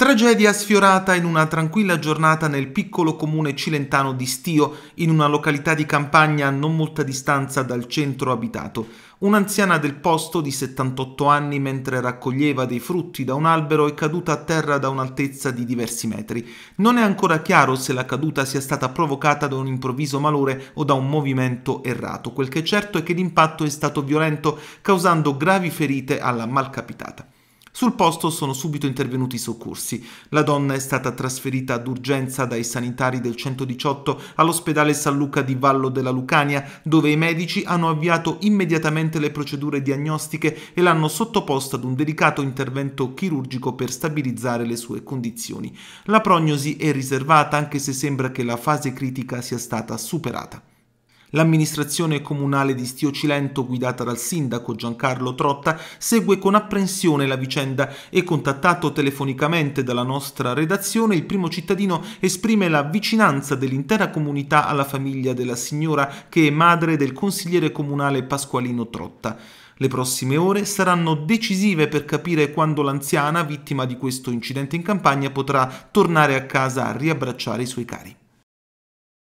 Tragedia sfiorata in una tranquilla giornata nel piccolo comune cilentano di Stio, in una località di campagna a non molta distanza dal centro abitato. Un'anziana del posto di 78 anni, mentre raccoglieva dei frutti da un albero, è caduta a terra da un'altezza di diversi metri. Non è ancora chiaro se la caduta sia stata provocata da un improvviso malore o da un movimento errato. Quel che è certo è che l'impatto è stato violento, causando gravi ferite alla malcapitata. Sul posto sono subito intervenuti i soccorsi. La donna è stata trasferita d'urgenza dai sanitari del 118 all'ospedale San Luca di Vallo della Lucania, dove i medici hanno avviato immediatamente le procedure diagnostiche e l'hanno sottoposta ad un delicato intervento chirurgico per stabilizzare le sue condizioni. La prognosi è riservata anche se sembra che la fase critica sia stata superata. L'amministrazione comunale di Stio Cilento, guidata dal sindaco Giancarlo Trotta, segue con apprensione la vicenda e contattato telefonicamente dalla nostra redazione, il primo cittadino esprime la vicinanza dell'intera comunità alla famiglia della signora che è madre del consigliere comunale Pasqualino Trotta. Le prossime ore saranno decisive per capire quando l'anziana, vittima di questo incidente in campagna, potrà tornare a casa a riabbracciare i suoi cari.